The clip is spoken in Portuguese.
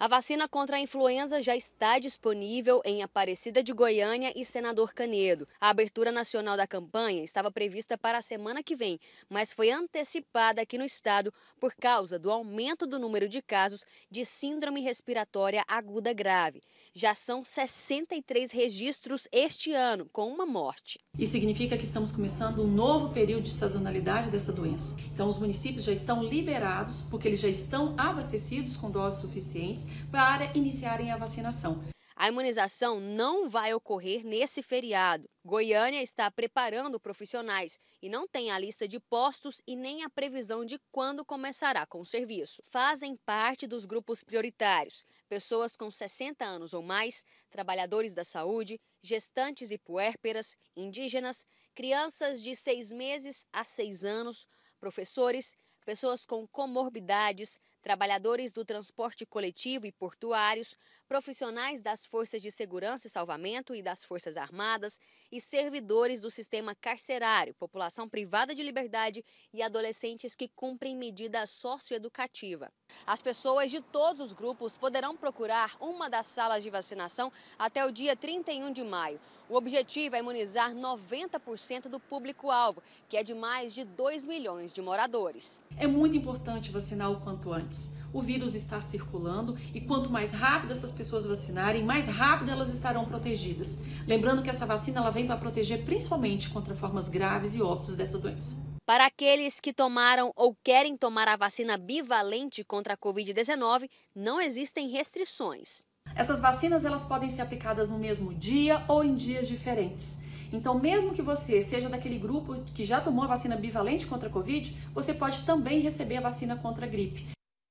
A vacina contra a influenza já está disponível em Aparecida de Goiânia e Senador Canedo. A abertura nacional da campanha estava prevista para a semana que vem, mas foi antecipada aqui no estado por causa do aumento do número de casos de síndrome respiratória aguda grave. Já são 63 registros este ano, com uma morte. Isso significa que estamos começando um novo período de sazonalidade dessa doença. Então, os municípios já estão liberados, porque eles já estão abastecidos com doses suficientes para iniciarem a vacinação. A imunização não vai ocorrer nesse feriado. Goiânia está preparando profissionais e não tem a lista de postos e nem a previsão de quando começará com o serviço. Fazem parte dos grupos prioritários: pessoas com 60 anos ou mais, trabalhadores da saúde, gestantes e puérperas, indígenas, crianças de seis meses a seis anos, professores, pessoas com comorbidades, trabalhadores do transporte coletivo e portuários, profissionais das Forças de Segurança e Salvamento e das Forças Armadas e servidores do sistema carcerário, população privada de liberdade e adolescentes que cumprem medida socioeducativa. As pessoas de todos os grupos poderão procurar uma das salas de vacinação até o dia 31 de maio. O objetivo é imunizar 90% do público-alvo, que é de mais de 2 milhões de moradores. É muito importante vacinar o quanto antes o vírus está circulando e quanto mais rápido essas pessoas vacinarem, mais rápido elas estarão protegidas. Lembrando que essa vacina ela vem para proteger principalmente contra formas graves e óbitos dessa doença. Para aqueles que tomaram ou querem tomar a vacina bivalente contra a Covid-19, não existem restrições. Essas vacinas elas podem ser aplicadas no mesmo dia ou em dias diferentes. Então, mesmo que você seja daquele grupo que já tomou a vacina bivalente contra a Covid, você pode também receber a vacina contra a gripe.